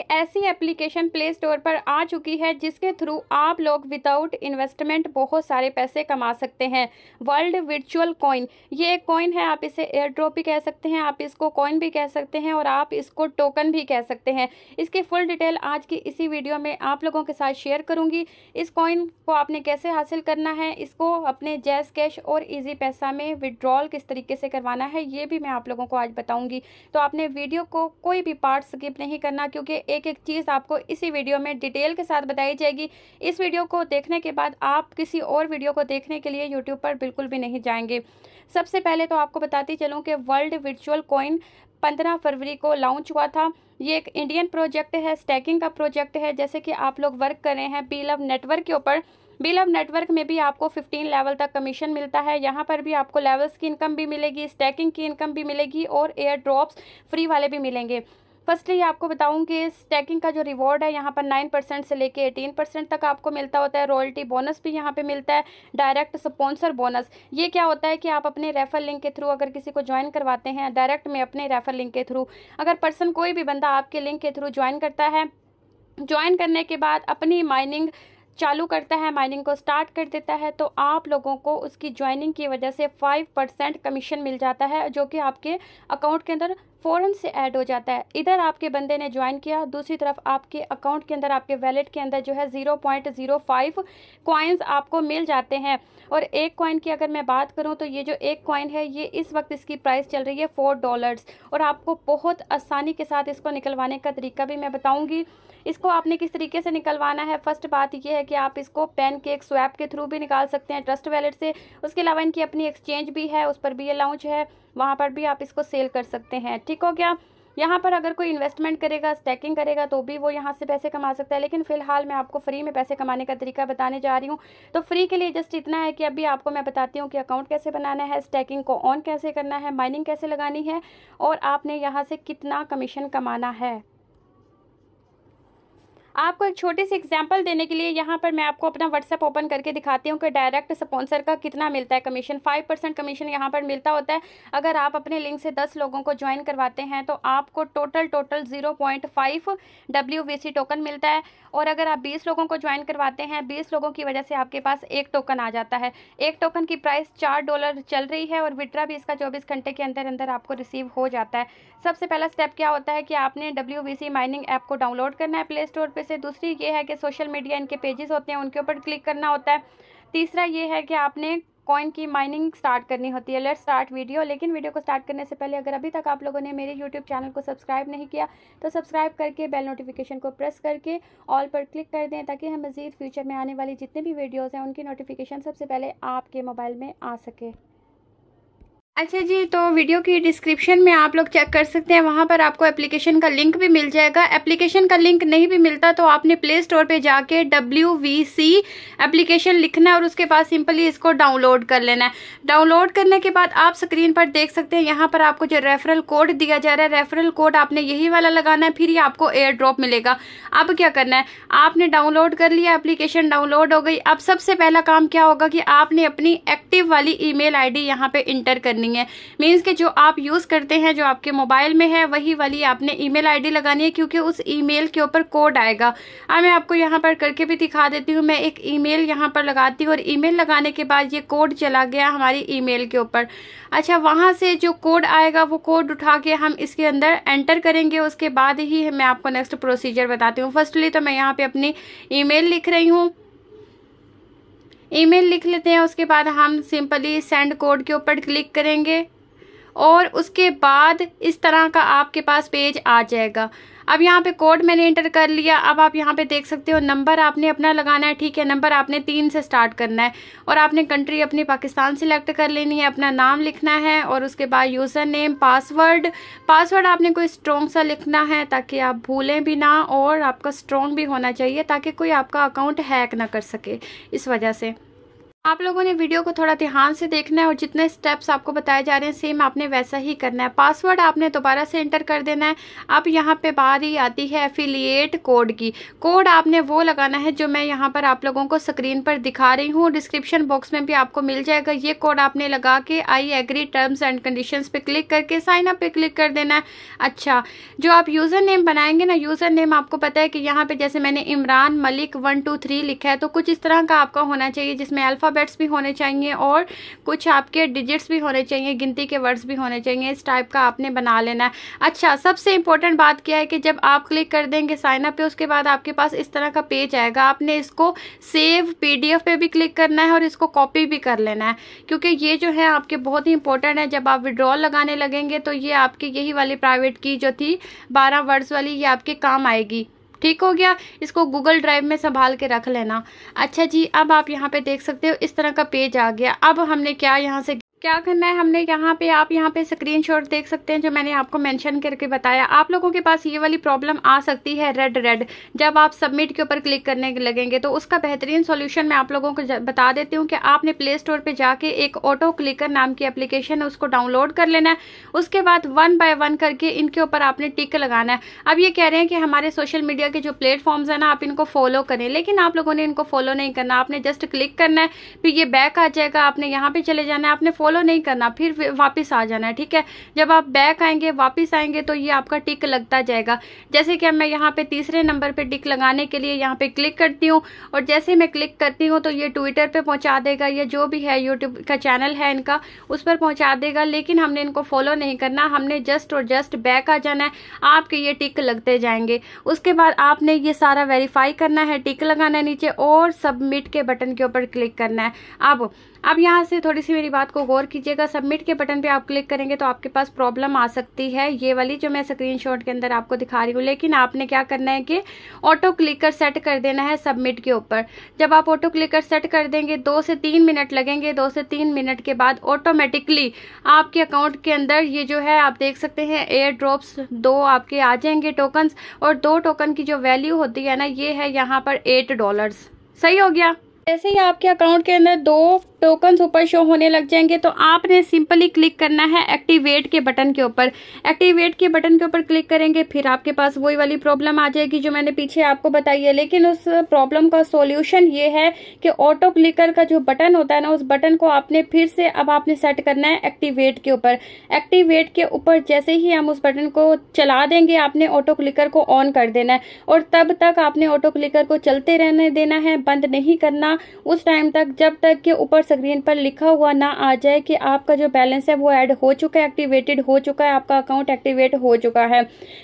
एक ऐसी application play store पर आ चुकी है जिसके थ्रू आप लोग विदाउट इन्वेस्टमेंट बहुत सारे पैसे कमा सकते हैं वर्ल्ड वर्चुअल कॉइन ये एक कॉइन है आप इसे एयर ड्रॉप भी कह सकते हैं आप इसको कॉइन भी कह सकते हैं और आप इसको टोकन भी कह सकते हैं इसकी फुल डिटेल आज की इसी वीडियो में आप लोगों के साथ शेयर करूँगी इस कॉइन को आपने कैसे हासिल करना है इसको अपने जैस कैश और ईजी पैसा में विड्रॉल किस तरीके से करवाना है ये भी मैं आप लोगों को आज बताऊँगी तो आपने वीडियो को कोई भी पार्ट स्किप नहीं करना क्योंकि एक एक चीज़ आपको इसी वीडियो में डिटेल के साथ बताई जाएगी इस वीडियो को देखने के बाद आप किसी और वीडियो को देखने के लिए यूट्यूब पर बिल्कुल भी नहीं जाएंगे सबसे पहले तो आपको बताती चलूँ कि वर्ल्ड वर्चुअल कॉइन पंद्रह फरवरी को लॉन्च हुआ था ये एक इंडियन प्रोजेक्ट है स्टैकिंग का प्रोजेक्ट है जैसे कि आप लोग वर्क कर रहे हैं बीलव नेटवर्क के ऊपर बीलव नेटवर्क में भी आपको 15 लेवल तक कमीशन मिलता है यहाँ पर भी आपको लेवल्स की इनकम भी मिलेगी स्टैकिंग की इनकम भी मिलेगी और एयर ड्रॉप्स फ्री वाले भी मिलेंगे फर्स्टली आपको बताऊं कि स्टैकिंग का जो रिवॉर्ड है यहाँ पर नाइन परसेंट से लेके एटीन परसेंट तक आपको मिलता होता है रॉयल्टी बोनस भी यहाँ पे मिलता है डायरेक्ट स्पॉन्सर बोनस ये क्या होता है कि आप अपने रेफर लिंक के थ्रू अगर किसी को ज्वाइन करवाते हैं डायरेक्ट में अपने रेफर लिंक के थ्रू अगर पर्सन कोई भी बंदा आपके लिंक के थ्रू ज्वाइन करता है ज्वाइन करने के बाद अपनी माइनिंग चालू करता है माइनिंग को स्टार्ट कर देता है तो आप लोगों को उसकी ज्वाइनिंग की वजह से फाइव परसेंट कमीशन मिल जाता है जो कि आपके अकाउंट के अंदर फ़ौरन से ऐड हो जाता है इधर आपके बंदे ने ज्वाइन किया दूसरी तरफ आपके अकाउंट के अंदर आपके वैलेट के अंदर जो है zero point zero five coins आपको मिल जाते हैं और एक कॉइन की अगर मैं बात करूँ तो ये जो एक कॉइन है ये इस वक्त इसकी प्राइस चल रही है फ़ोर डॉलर्स और आपको बहुत आसानी के साथ इसको निकलवाने का तरीका भी मैं बताऊँगी इसको आपने किस तरीके से निकलवाना है फर्स्ट बात यह है कि आप इसको पेन केक स्वैप के थ्रू भी निकाल सकते हैं ट्रस्ट वैलेट से उसके अलावा इनकी अपनी एक्सचेंज भी है उस पर भी ये लॉन्च है वहाँ पर भी आप इसको सेल कर सकते हैं ठीक हो गया यहाँ पर अगर कोई इन्वेस्टमेंट करेगा स्टैकिंग करेगा तो भी वो यहाँ से पैसे कमा सकता है लेकिन फिलहाल मैं आपको फ्री में पैसे कमाने का तरीका बताने जा रही हूँ तो फ्री के लिए जस्ट इतना है कि अभी आपको मैं बताती हूँ कि अकाउंट कैसे बनाना है स्टैकिंग को ऑन कैसे करना है माइनिंग कैसे लगानी है और आपने यहाँ से कितना कमीशन कमाना है आपको एक छोटी सी एग्जाम्पल देने के लिए यहाँ पर मैं आपको अपना व्हाट्सअप ओपन करके दिखाती हूँ कि डायरेक्ट स्पॉन्सर का कितना मिलता है कमीशन फाइव परसेंट कमीशन यहाँ पर मिलता होता है अगर आप अपने लिंक से दस लोगों को ज्वाइन करवाते हैं तो आपको total total zero point five W B C token मिलता है और अगर आप बीस लोगों को ज्वाइन करवाते हैं बीस लोगों की वजह से आपके पास एक टोकन आ जाता है एक टोकन की प्राइस चार डॉलर चल रही है और विड्रा भी इसका चौबीस घंटे के अंदर अंदर आपको रिसीव हो जाता है सबसे पहला स्टेप क्या होता है कि आपने डब्ल्यू माइनिंग ऐप को डाउनलोड करना है प्ले स्टोर पर से दूसरी ये है कि सोशल मीडिया इनके पेजेस होते हैं उनके ऊपर क्लिक करना होता है तीसरा ये है कि आपने कॉइन की माइनिंग स्टार्ट करनी होती है लेट स्टार्ट वीडियो लेकिन वीडियो को स्टार्ट करने से पहले अगर अभी तक आप लोगों ने मेरे यूट्यूब चैनल को सब्सक्राइब नहीं किया तो सब्सक्राइब करके बेल नोटिफिकेशन को प्रेस करके ऑल पर क्लिक कर दें ताकि हम मज़ीद फ्यूचर में आने वाली जितने भी वीडियोज़ हैं उनकी नोटिफिकेशन सबसे पहले आपके मोबाइल में आ सके अच्छा जी तो वीडियो की डिस्क्रिप्शन में आप लोग चेक कर सकते हैं वहाँ पर आपको एप्लीकेशन का लिंक भी मिल जाएगा एप्लीकेशन का लिंक नहीं भी मिलता तो आपने प्ले स्टोर पे जाके डब्ल्यू वी सी एप्लीकेशन लिखना है और उसके बाद सिंपली इसको डाउनलोड कर लेना है डाउनलोड करने के बाद आप स्क्रीन पर देख सकते हैं यहाँ पर आपको जो रेफरल कोड दिया जा रहा है रेफरल कोड आपने यही वाला लगाना है फिर ही आपको एयर ड्रॉप मिलेगा अब क्या करना है आपने डाउनलोड कर लिया एप्लीकेशन डाउनलोड हो गई अब सबसे पहला काम क्या होगा कि आपने अपनी एक्टिव वाली ई मेल आई डी यहाँ पर इंटर करनी करनी है मीन्स के जो आप यूज़ करते हैं जो आपके मोबाइल में है वही वाली आपने ईमेल आईडी लगानी है क्योंकि उस ईमेल के ऊपर कोड आएगा अब हाँ, मैं आपको यहाँ पर करके भी दिखा देती हूँ मैं एक ई मेल पर लगाती हूँ और ई लगाने के बाद ये कोड चला गया हमारी ई के ऊपर अच्छा वहाँ से जो कोड आएगा वो कोड उठा के हम इसके अंदर एंटर करेंगे उसके बाद ही मैं आपको नेक्स्ट प्रोसीजर बताती हूँ फर्स्टली तो मैं यहाँ पे अपनी ईमेल लिख रही हूँ ईमेल लिख लेते हैं उसके बाद हम सिंपली सेंड कोड के ऊपर क्लिक करेंगे और उसके बाद इस तरह का आपके पास पेज आ जाएगा अब यहाँ पे कोड मैंने इंटर कर लिया अब आप यहाँ पे देख सकते हो नंबर आपने अपना लगाना है ठीक है नंबर आपने तीन से स्टार्ट करना है और आपने कंट्री अपनी पाकिस्तान सेलेक्ट कर लेनी है अपना नाम लिखना है और उसके बाद यूज़र नेम पासवर्ड पासवर्ड आपने कोई स्ट्रॉन्ग सा लिखना है ताकि आप भूलें भी ना और आपका स्ट्रॉन्ग भी होना चाहिए ताकि कोई आपका अकाउंट हैक ना कर सके इस वजह से आप लोगों ने वीडियो को थोड़ा ध्यान से देखना है और जितने स्टेप्स आपको बताए जा रहे हैं सेम आपने वैसा ही करना है पासवर्ड आपने दोबारा से एंटर कर देना है अब यहाँ पे ही आती है एफिलिएट कोड की कोड आपने वो लगाना है जो मैं यहाँ पर आप लोगों को स्क्रीन पर दिखा रही हूँ डिस्क्रिप्शन बॉक्स में भी आपको मिल जाएगा ये कोड आपने लगा के I agree terms and condition पर क्लिक करके साइन अप पर क्लिक कर देना है अच्छा जो आप यूज़र नेम बनाएंगे ना यूज़र नेम आपको पता है कि यहाँ पर जैसे मैंने Imran Malik one two three लिखा है तो कुछ इस तरह का आपका होना चाहिए जिसमें अल्फ़ा अल्फ़ाबेट्स भी होने चाहिए और कुछ आपके डिजिट्स भी होने चाहिए गिनती के वर्ड्स भी होने चाहिए इस टाइप का आपने बना लेना है अच्छा सबसे इंपॉर्टेंट बात क्या है कि जब आप क्लिक कर देंगे साइन अप पे उसके बाद आपके पास इस तरह का पेज आएगा आपने इसको सेव पी पे भी क्लिक करना है और इसको कॉपी भी कर लेना है क्योंकि ये जो है आपके बहुत ही इंपॉर्टेंट है जब आप विड्रॉल लगाने लगेंगे तो ये आपकी यही वाली प्राइवेट की जो थी बारह वर्ड्स वाली ये आपके काम आएगी ठीक हो गया इसको गूगल ड्राइव में संभाल के रख लेना अच्छा जी अब आप यहाँ पे देख सकते हो इस तरह का पेज आ गया अब हमने क्या यहाँ से क्या करना है हमने यहाँ पे आप यहाँ पे शॉट देख सकते हैं जो मैंने आपको मेंशन करके बताया आप लोगों के पास ये वाली प्रॉब्लम आ सकती है रेड रेड जब आप सबमिट के ऊपर क्लिक करने लगेंगे तो उसका बेहतरीन सोल्यूशन मैं आप लोगों को बता देती हूँ कि आपने प्ले स्टोर पर जाके एक ऑटो क्लिकर नाम की एप्लीकेशन है उसको डाउनलोड कर लेना है उसके बाद वन बाय वन करके इनके ऊपर आपने टिक लगाना है अब ये कह रहे हैं कि हमारे सोशल मीडिया के जो प्लेटफॉर्म्स हैं ना आप इनको फॉलो करें लेकिन आप लोगों ने इनको फॉलो नहीं करना आपने जस्ट क्लिक करना है फिर ये बैक आ जाएगा आपने यहाँ पे चले जाना है आपने फॉलो फॉलो नहीं करना फिर वापस आ जाना है ठीक है जब आप बैक आएंगे वापस आएंगे तो ये आपका टिक लगता जाएगा जैसे कि मैं यहाँ पे तीसरे नंबर पे टिक लगाने के लिए यहाँ पे क्लिक करती हूँ और जैसे मैं क्लिक करती हूँ तो ये ट्विटर पे पहुँचा देगा या जो भी है यूट्यूब का चैनल है इनका उस पर पहुँचा देगा लेकिन हमने इनको फॉलो नहीं करना हमने जस्ट और जस्ट बैक आ जाना है आपके ये टिक लगते जाएंगे उसके बाद आपने ये सारा वेरीफाई करना है टिक लगाना है नीचे और सबमिट के बटन के ऊपर क्लिक करना है अब अब यहाँ से थोड़ी सी मेरी बात को गौर कीजिएगा सबमिट के बटन पे आप क्लिक करेंगे तो आपके पास प्रॉब्लम आ सकती है ये वाली जो मैं स्क्रीनशॉट के अंदर आपको दिखा रही हूँ लेकिन आपने क्या करना है कि ऑटो क्लिकर सेट कर देना है सबमिट के ऊपर जब आप ऑटो क्लिकर सेट कर देंगे दो से तीन मिनट लगेंगे दो से तीन मिनट के बाद ऑटोमेटिकली आपके अकाउंट के अंदर ये जो है आप देख सकते हैं एयर ड्रॉप्स दो आपके आ जाएंगे टोकन्स और दो टोकन की जो वैल्यू होती है ना ये है यहाँ पर एट डॉलर्स सही हो गया जैसे ही आपके अकाउंट के अंदर दो टोकन ऊपर शो होने लग जाएंगे तो आपने सिंपली क्लिक करना है एक्टिवेट के बटन के ऊपर एक्टिवेट के बटन के ऊपर क्लिक करेंगे फिर आपके पास वही वाली प्रॉब्लम आ जाएगी जो मैंने पीछे आपको बताई है लेकिन उस प्रॉब्लम का सोल्यूशन ये है कि ऑटो क्लिकर का जो बटन होता है ना उस बटन को आपने फिर से अब आपने सेट करना है एक्टिवेट के ऊपर एक्टिवेट के ऊपर जैसे ही हम उस बटन को चला देंगे आपने ऑटो क्लिकर को ऑन कर देना है और तब तक आपने ऑटो क्लिकर को चलते रहने देना है बंद नहीं करना करना उस टाइम तक जब तक कि ऊपर स्क्रीन पर लिखा हुआ ना आ जाए कि आपका जो बैलेंस है वो ऐड हो चुका है एक्टिवेटेड हो चुका है आपका अकाउंट एक्टिवेट हो चुका है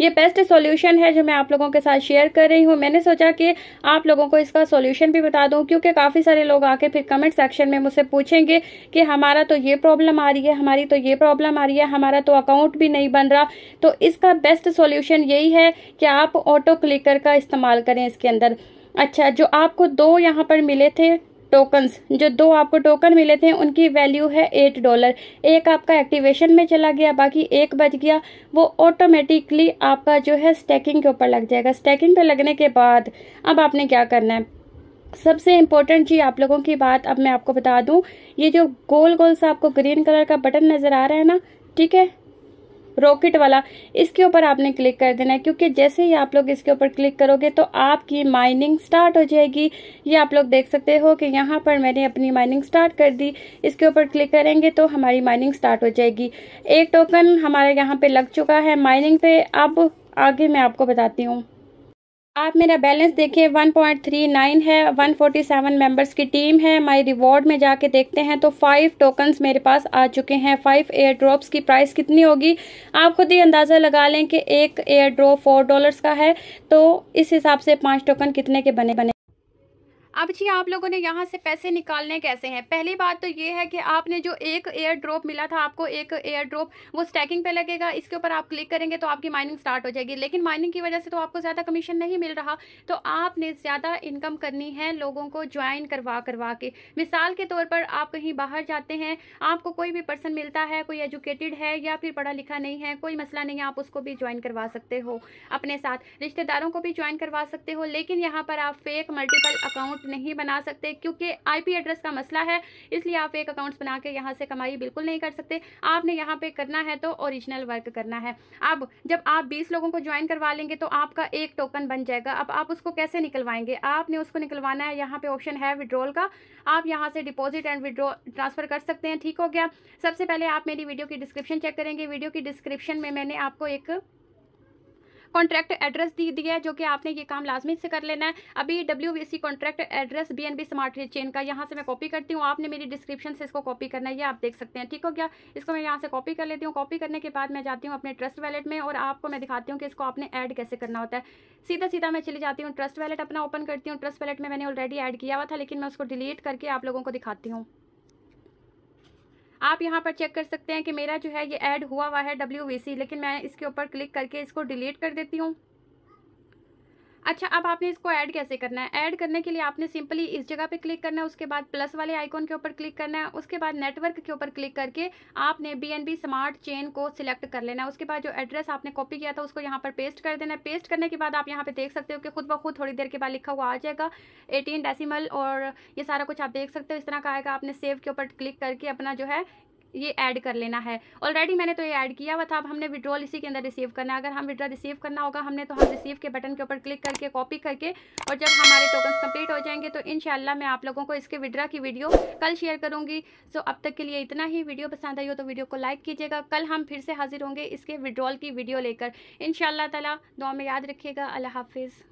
ये बेस्ट सोल्यूशन है जो मैं आप लोगों के साथ शेयर कर रही हूँ मैंने सोचा कि आप लोगों को इसका सोल्यूशन भी बता दूँ क्योंकि काफ़ी सारे लोग आके फिर कमेंट सेक्शन में मुझसे पूछेंगे कि हमारा तो ये प्रॉब्लम आ रही है हमारी तो ये प्रॉब्लम आ रही है हमारा तो अकाउंट भी नहीं बन रहा तो इसका बेस्ट सोल्यूशन यही है कि आप ऑटो क्लिकर का इस्तेमाल करें इसके अंदर अच्छा जो आपको दो यहाँ पर मिले थे टोकन्स जो दो आपको टोकन मिले थे उनकी वैल्यू है एट डॉलर एक आपका एक्टिवेशन में चला गया बाकी एक बच गया वो ऑटोमेटिकली आपका जो है स्टैकिंग के ऊपर लग जाएगा स्टैकिंग पे लगने के बाद अब आपने क्या करना है सबसे इम्पोर्टेंट जी आप लोगों की बात अब मैं आपको बता दूं ये जो गोल गोल सा आपको ग्रीन कलर का बटन नज़र आ रहा है ना ठीक है रॉकेट वाला इसके ऊपर आपने क्लिक कर देना है क्योंकि जैसे ही आप लोग इसके ऊपर क्लिक करोगे तो आपकी माइनिंग स्टार्ट हो जाएगी ये आप लोग देख सकते हो कि यहाँ पर मैंने अपनी माइनिंग स्टार्ट कर दी इसके ऊपर क्लिक करेंगे तो हमारी माइनिंग स्टार्ट हो जाएगी एक टोकन हमारे यहाँ पे लग चुका है माइनिंग पे अब आगे मैं आपको बताती हूँ आप मेरा बैलेंस देखें 1.39 है 147 मेंबर्स की टीम है माय रिवॉर्ड में जाके देखते हैं तो फाइव टोकन्स मेरे पास आ चुके हैं फाइव एयर ड्रॉप्स की प्राइस कितनी होगी आप खुद ही अंदाज़ा लगा लें कि एक एयर ड्रॉप फोर डॉलर्स का है तो इस हिसाब से पाँच टोकन कितने के बने बने अब जी आप लोगों ने यहाँ से पैसे निकालने कैसे हैं पहली बात तो ये है कि आपने जो एक एयर ड्रॉप मिला था आपको एक एयर ड्रॉप वो स्टैकिंग पे लगेगा इसके ऊपर आप क्लिक करेंगे तो आपकी माइनिंग स्टार्ट हो जाएगी लेकिन माइनिंग की वजह से तो आपको ज़्यादा कमीशन नहीं मिल रहा तो आपने ज़्यादा इनकम करनी है लोगों को ज्वाइन करवा करवा के मिसाल के तौर पर आप कहीं बाहर जाते हैं आपको कोई भी पर्सन मिलता है कोई एजुकेटेड है या फिर पढ़ा लिखा नहीं है कोई मसला नहीं है आप उसको भी ज्वाइन करवा सकते हो अपने साथ रिश्तेदारों को भी ज्वाइन करवा सकते हो लेकिन यहाँ पर आप फेक मल्टीपल अकाउंट अकाउंट नहीं बना सकते क्योंकि आईपी एड्रेस का मसला है इसलिए आप एक अकाउंट्स बना के यहाँ से कमाई बिल्कुल नहीं कर सकते आपने यहाँ पे करना है तो ओरिजिनल वर्क करना है अब जब आप बीस लोगों को ज्वाइन करवा लेंगे तो आपका एक टोकन बन जाएगा अब आप उसको कैसे निकलवाएंगे आपने उसको निकलवाना है यहाँ पे ऑप्शन है विड्रॉल का आप यहाँ से डिपॉजिट एंड विड्रॉ ट्रांसफ़र कर सकते हैं ठीक हो गया सबसे पहले आप मेरी वीडियो की डिस्क्रिप्शन चेक करेंगे वीडियो की डिस्क्रिप्शन में मैंने आपको एक कॉन्ट्रैक्ट एड्रेस दी दिया है जो कि आपने ये काम लाजमी से कर लेना है अभी W B C contract address B smart chain का यहाँ से मैं कॉपी करती हूँ आपने मेरी डिस्क्रिप्शन से इसको कॉपी करना है ये आप देख सकते हैं ठीक हो गया इसको मैं यहाँ से कॉपी कर लेती हूँ कॉपी करने के बाद मैं जाती हूँ अपने ट्रस्ट वैलेट में और आपको मैं दिखाती हूँ कि इसको आपने ऐड कैसे करना होता है सीधा सीधा मैं चली जाती हूँ ट्रस्ट वैलेट अपना ओपन करती हूँ ट्रस्ट वैलेट में मैंने ऑलरेडी ऐड किया हुआ था लेकिन मैं उसको डिलीट करके आप लोगों को दिखाती हूँ आप यहाँ पर चेक कर सकते हैं कि मेरा जो है ये ऐड हुआ हुआ है डब्ल्यू लेकिन मैं इसके ऊपर क्लिक करके इसको डिलीट कर देती हूँ अच्छा अब आपने इसको ऐड कैसे करना है ऐड करने के लिए आपने सिंपली इस जगह पे क्लिक करना है उसके बाद प्लस वाले आइकॉन के ऊपर क्लिक करना है उसके बाद नेटवर्क के ऊपर क्लिक करके आपने बी स्मार्ट चेन को सिलेक्ट कर लेना है उसके बाद जो एड्रेस आपने कॉपी किया था उसको यहाँ पर पेस्ट कर देना है पेस्ट करने के बाद आप यहाँ पर देख सकते हो कि खुद ब खुद थोड़ी देर के बाद लिखा हुआ आ जाएगा एटीन डेसीमल और ये सारा कुछ आप देख सकते हो इस तरह का आएगा आपने सेव के ऊपर क्लिक करके अपना जो है ये ऐड कर लेना है ऑलरेडी मैंने तो ये ऐड किया हुआ था अब हमने विड्रॉल इसी के अंदर रिसीव करना है अगर हम विड्रॉ रिसीव करना होगा हमने तो हम रिसीव के बटन के ऊपर क्लिक करके कॉपी करके और जब हमारे टोकन कंप्लीट हो जाएंगे तो इन मैं आप लोगों को इसके विड्रा की वीडियो कल शेयर करूँगी सो अब तक के लिए इतना ही वीडियो पसंद आई हो तो वीडियो को लाइक कीजिएगा कल हम फिर से हाजिर होंगे इसके विड्रॉल की वीडियो लेकर इन शाला दुआ में याद रखिएगा अल्लाह हाफिज़